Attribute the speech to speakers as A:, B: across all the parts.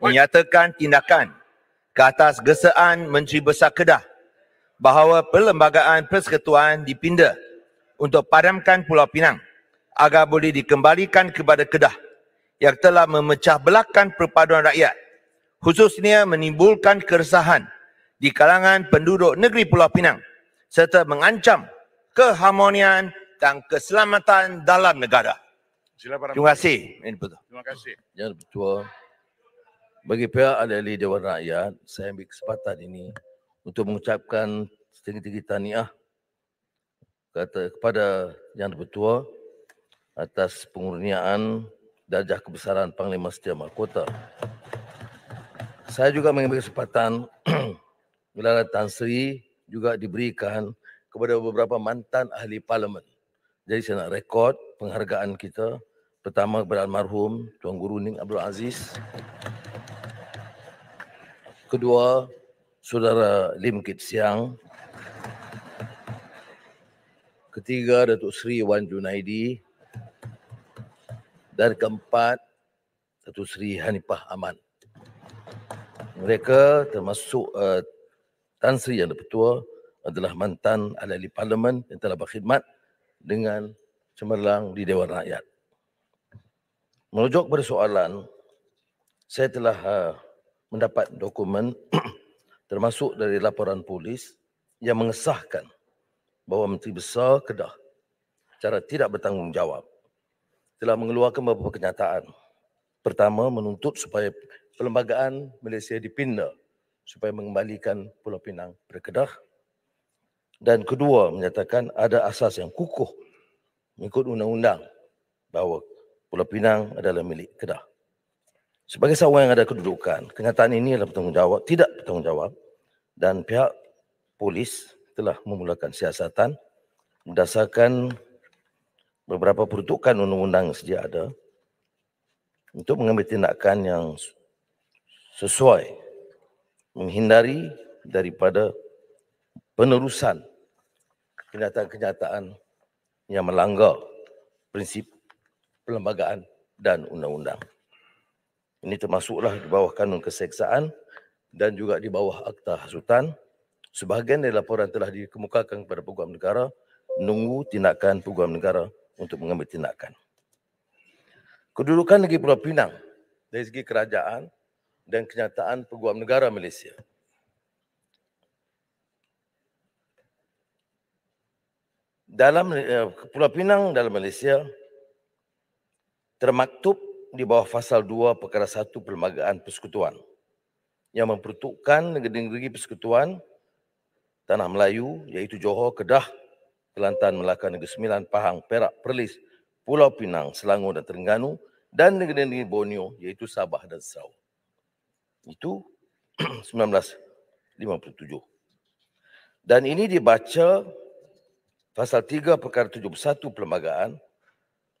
A: menyatakan tindakan ke atas gesaan Menteri Besar Kedah bahawa Perlembagaan Persekutuan dipindah untuk padamkan Pulau Pinang agar boleh dikembalikan kepada Kedah yang telah memecah belakan perpaduan rakyat khususnya menimbulkan keresahan di kalangan penduduk negeri Pulau Pinang serta mengancam keharmonian dan keselamatan dalam negara. Terima kasih. Terima kasih.
B: Bagi pihak ahli Dewan Rakyat, saya ambil kesempatan ini untuk mengucapkan setinggi-tinggi taniah kata kepada Yang Dipertua atas pengurniaan darjah kebesaran Panglima Setia Mahkota. Saya juga mengambil kesempatan gelaran Tan Sri juga diberikan kepada beberapa mantan ahli parlimen. Jadi saya nak rekod penghargaan kita pertama kepada almarhum Tuan Guru Ning Abdul Aziz kedua saudara Lim Kit Siang ketiga Datuk Seri Wan Junaidi dan keempat Datuk Seri Hanifah Aman mereka termasuk uh, Tan Sri yang dipertua adalah mantan ahli parlimen yang telah berkhidmat dengan cemerlang di Dewan Rakyat. Merujuk kepada soalan, saya telah uh, mendapat dokumen termasuk dari laporan polis yang mengesahkan bahawa Menteri Besar Kedah secara tidak bertanggungjawab telah mengeluarkan beberapa kenyataan. Pertama, menuntut supaya perlembagaan Malaysia dipinda supaya mengembalikan Pulau Pinang kepada Kedah. Dan kedua, menyatakan ada asas yang kukuh mengikut undang-undang bahawa Pulau Pinang adalah milik Kedah. Sebagai seorang yang ada kedudukan, kenyataan ini adalah bertanggungjawab, tidak bertanggungjawab dan pihak polis telah memulakan siasatan berdasarkan beberapa peruntukan undang-undang sedia ada untuk mengambil tindakan yang sesuai menghindari daripada penerusan kenyataan-kenyataan yang melanggar prinsip perlembagaan dan undang-undang. Ini termasuklah di bawah kanun keseksaan dan juga di bawah akta hasutan. Sebahagian dari laporan telah dikemukakan kepada Peguam Negara menunggu tindakan Peguam Negara untuk mengambil tindakan. Kedudukan Negeri Pulau Pinang dari segi kerajaan dan kenyataan Peguam Negara Malaysia. Dalam eh, Pulau Pinang dalam Malaysia termaktub di bawah fasal 2 perkara 1 perlembagaan persekutuan yang memperuntukkan negeri-negeri persekutuan tanah Melayu iaitu Johor, Kedah, Kelantan, Melaka, Negeri Sembilan, Pahang, Perak, Perlis, Pulau Pinang, Selangor dan Terengganu dan negeri-negeri Borneo iaitu Sabah dan Sarawak. Itu 1957. Dan ini dibaca pasal 3 perkara 71 perlembagaan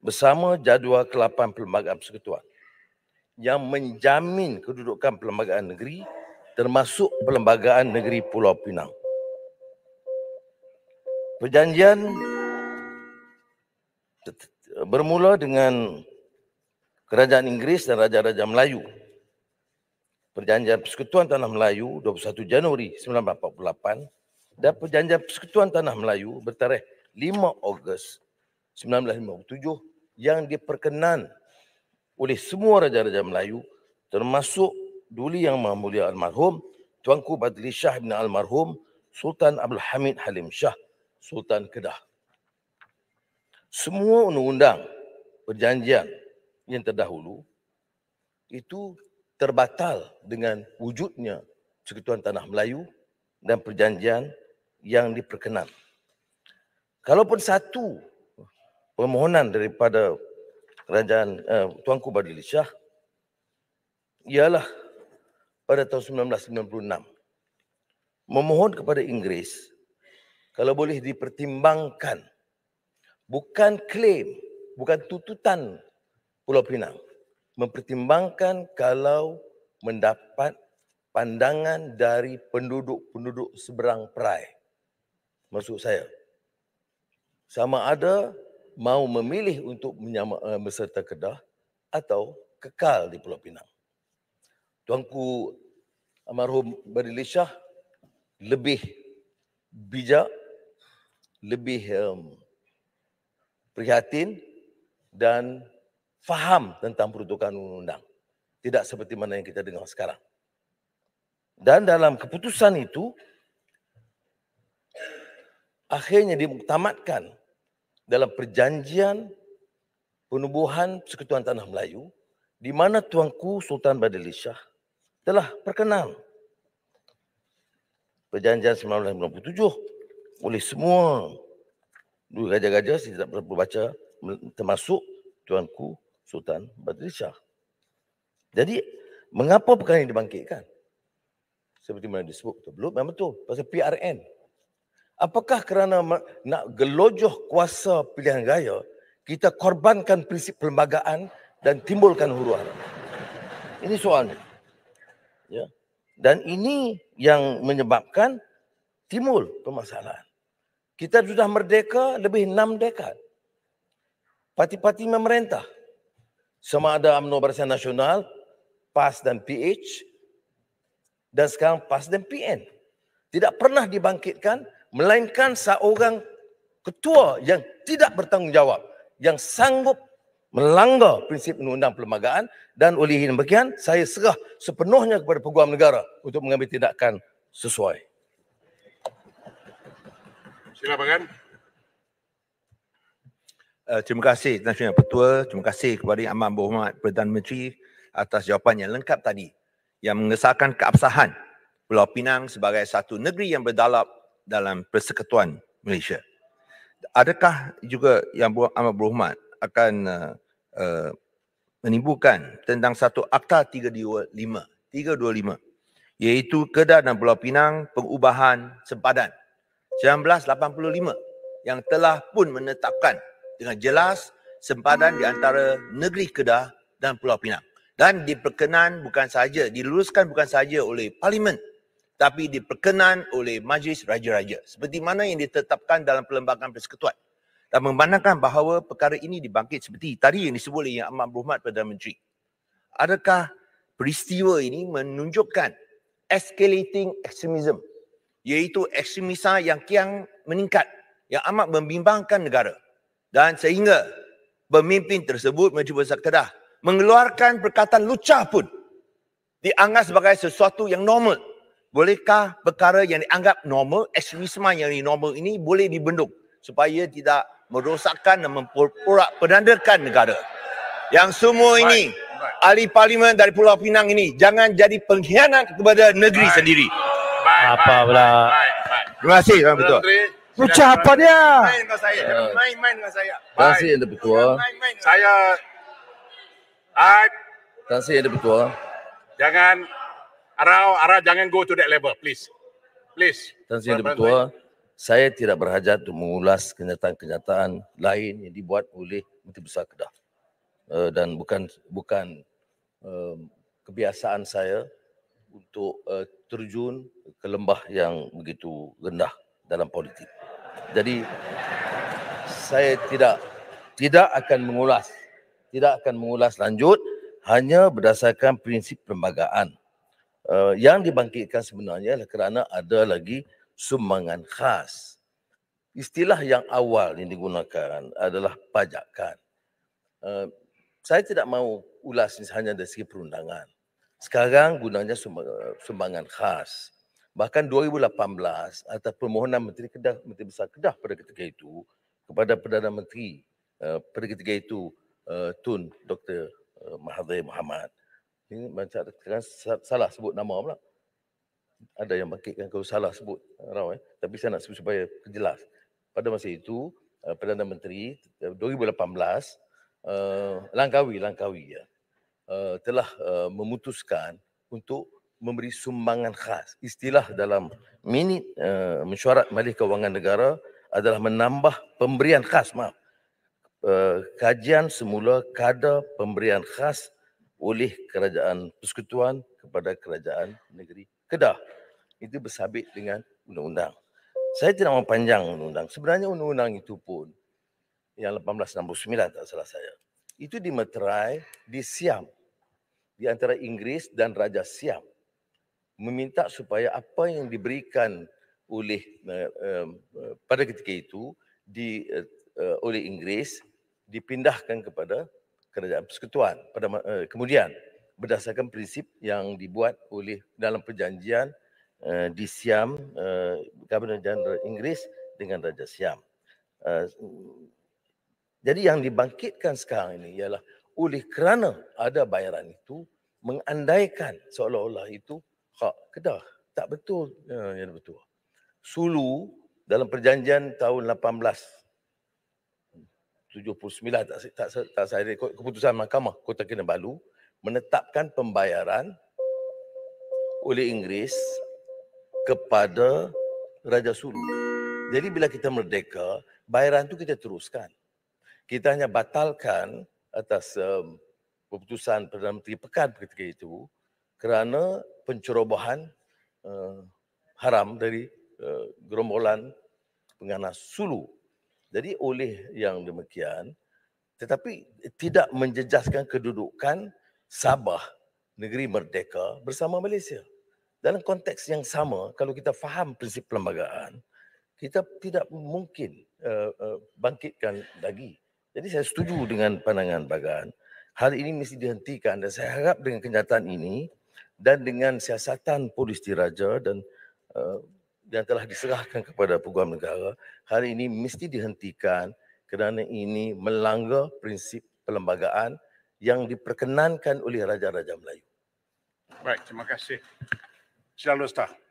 B: bersama jadual kelapan 8 Perlembagaan Persekutuan yang menjamin kedudukan Perlembagaan Negeri termasuk Perlembagaan Negeri Pulau Pinang. Perjanjian bermula dengan Kerajaan Inggeris dan Raja-Raja Melayu. Perjanjian Persekutuan Tanah Melayu 21 Januari 1948 dan Perjanjian Persekutuan Tanah Melayu bertarikh 5 Ogos 1949. 1957 yang diperkenan oleh semua raja-raja Melayu termasuk Duli Yang Maha Mulia Almarhum Tuanku Badri Shah bin Almarhum Sultan Abdul Hamid Halim Shah Sultan Kedah. Semua undang-undang perjanjian yang terdahulu itu terbatal dengan wujudnya Sekutuan Tanah Melayu dan perjanjian yang diperkenan. Kalaupun satu permohonan daripada kerajaan uh, Tuanku Badli Shah ialah pada tahun 1996 memohon kepada Inggeris kalau boleh dipertimbangkan bukan klaim bukan tuntutan Pulau Pinang mempertimbangkan kalau mendapat pandangan dari penduduk-penduduk seberang perai maksud saya sama ada mau memilih untuk menyama, uh, eh, berserta Kedah atau kekal di Pulau Pinang. Tuanku Almarhum Badili Shah lebih bijak, lebih um, prihatin dan faham tentang peruntukan undang-undang. Tidak seperti mana yang kita dengar sekarang. Dan dalam keputusan itu, akhirnya dimuktamadkan dalam perjanjian penubuhan Sekutuan tanah Melayu di mana tuanku Sultan Badli Shah telah perkenan perjanjian 1997 oleh semua dua gajah-gajah saya tidak pernah baca termasuk tuanku Sultan Badli Shah. Jadi mengapa perkara ini dibangkitkan? Seperti mana disebut sebelum memang tu pasal PRN Apakah kerana nak gelojoh kuasa pilihan raya, kita korbankan prinsip perlembagaan dan timbulkan huru hara? Ini soalnya. Ya. Dan ini yang menyebabkan timbul permasalahan. Kita sudah merdeka lebih enam dekad. Parti-parti memerintah. Sama ada UMNO Barisan Nasional, PAS dan PH. Dan sekarang PAS dan PN. Tidak pernah dibangkitkan melainkan seorang ketua yang tidak bertanggungjawab yang sanggup melanggar prinsip undang-undang perlembagaan dan oleh ini demikian saya serah sepenuhnya kepada peguam negara untuk mengambil tindakan sesuai.
A: Sila bagan. Uh, kan. eh, terima kasih Tuan Sri Petua, terima kasih kepada Yang Amat Berhormat Perdana Menteri atas jawapan yang lengkap tadi yang mengesahkan keabsahan Pulau Pinang sebagai satu negeri yang berdalap dalam Persekutuan Malaysia. Adakah juga yang amat berhormat akan uh, uh, menimbulkan tentang satu Akta 325, 325 iaitu Kedah dan Pulau Pinang pengubahan sempadan 1985 yang telah pun menetapkan dengan jelas sempadan di antara negeri Kedah dan Pulau Pinang dan diperkenan bukan saja diluluskan bukan saja oleh parlimen tapi diperkenan oleh Majlis Raja-Raja seperti mana yang ditetapkan dalam Perlembagaan Persekutuan dan membandangkan bahawa perkara ini dibangkit seperti tadi yang disebut oleh Yang Amat Berhormat Perdana Menteri. Adakah peristiwa ini menunjukkan escalating extremism iaitu ekstremisa yang kian meningkat yang amat membimbangkan negara dan sehingga pemimpin tersebut Menteri Besar mengeluarkan perkataan lucah pun dianggap sebagai sesuatu yang normal bolehkah perkara yang dianggap normal, ekstremisme yang normal ini boleh dibendung supaya tidak merosakkan dan memporak perandakan negara. Yang semua ini, Baik. Baik. ahli parlimen dari Pulau Pinang ini, jangan jadi pengkhianat kepada negeri Baik. sendiri. Baik. Apa pula? Terima kasih, Tuan Betul. Ucap apa dia? Main, ya. main dengan saya. Terima kasih, Tuan Betul. Saya...
B: Terima kasih, Tuan Betul.
A: Jangan... Ara, Ara jangan go to that level, please. Please. Tuan Sri Ketua,
B: saya tidak berhajat untuk mengulas kenyataan-kenyataan lain yang dibuat oleh Menteri Besar Kedah. Uh, dan bukan bukan uh, kebiasaan saya untuk uh, terjun ke lembah yang begitu rendah dalam politik. Jadi saya tidak tidak akan mengulas tidak akan mengulas lanjut hanya berdasarkan prinsip perlembagaan uh, yang dibangkitkan sebenarnya adalah kerana ada lagi sumbangan khas. Istilah yang awal yang digunakan adalah pajakan. Uh, saya tidak mahu ulas ini hanya dari segi perundangan. Sekarang gunanya sumbangan khas. Bahkan 2018 atas permohonan Menteri Kedah, Menteri Besar Kedah pada ketika itu kepada Perdana Menteri uh, pada ketika itu uh, Tun Dr. Mahathir Muhammad. Ini macam salah sebut nama pula. Ada yang bangkitkan kalau salah sebut. Eh, Rau, eh? Tapi saya nak sebut supaya jelas. Pada masa itu, eh, Perdana Menteri 2018, eh, Langkawi, Langkawi ya, telah memutuskan untuk memberi sumbangan khas. Istilah dalam minit mesyuarat Malih Kewangan Negara adalah menambah pemberian khas, maaf. kajian semula kadar pemberian khas oleh kerajaan persekutuan kepada kerajaan negeri Kedah. Itu bersabit dengan undang-undang. Saya tidak mahu panjang undang-undang. Sebenarnya undang-undang itu pun yang 1869 tak salah saya. Itu dimeterai di Siam. Di antara Inggeris dan Raja Siam. Meminta supaya apa yang diberikan oleh uh, uh, pada ketika itu di uh, uh, oleh Inggeris dipindahkan kepada kerajaan persekutuan. Pada, uh, kemudian berdasarkan prinsip yang dibuat oleh dalam perjanjian uh, di Siam, uh, eh, Governor General Inggeris dengan Raja Siam. Uh, jadi yang dibangkitkan sekarang ini ialah oleh kerana ada bayaran itu mengandaikan seolah-olah itu hak kedah. Tak betul. Ya, ya betul. Sulu dalam perjanjian tahun 79 tak tak, tak, saya keputusan mahkamah Kota Kinabalu menetapkan pembayaran oleh Inggeris kepada Raja Sulu. Jadi bila kita merdeka, bayaran tu kita teruskan. Kita hanya batalkan atas um, keputusan Perdana Menteri Pekan ketika itu kerana pencerobohan uh, haram dari uh, gerombolan penganas Sulu jadi oleh yang demikian, tetapi tidak menjejaskan kedudukan Sabah, negeri merdeka bersama Malaysia. Dalam konteks yang sama, kalau kita faham prinsip perlembagaan, kita tidak mungkin uh, uh, bangkitkan lagi. Jadi saya setuju dengan pandangan bagan. Hal ini mesti dihentikan dan saya harap dengan kenyataan ini dan dengan siasatan polis diraja dan uh, yang telah diserahkan kepada peguam negara hari ini mesti dihentikan kerana ini melanggar prinsip perlembagaan yang diperkenankan oleh Raja-Raja Melayu.
A: Baik, terima kasih. Selamat Ustaz.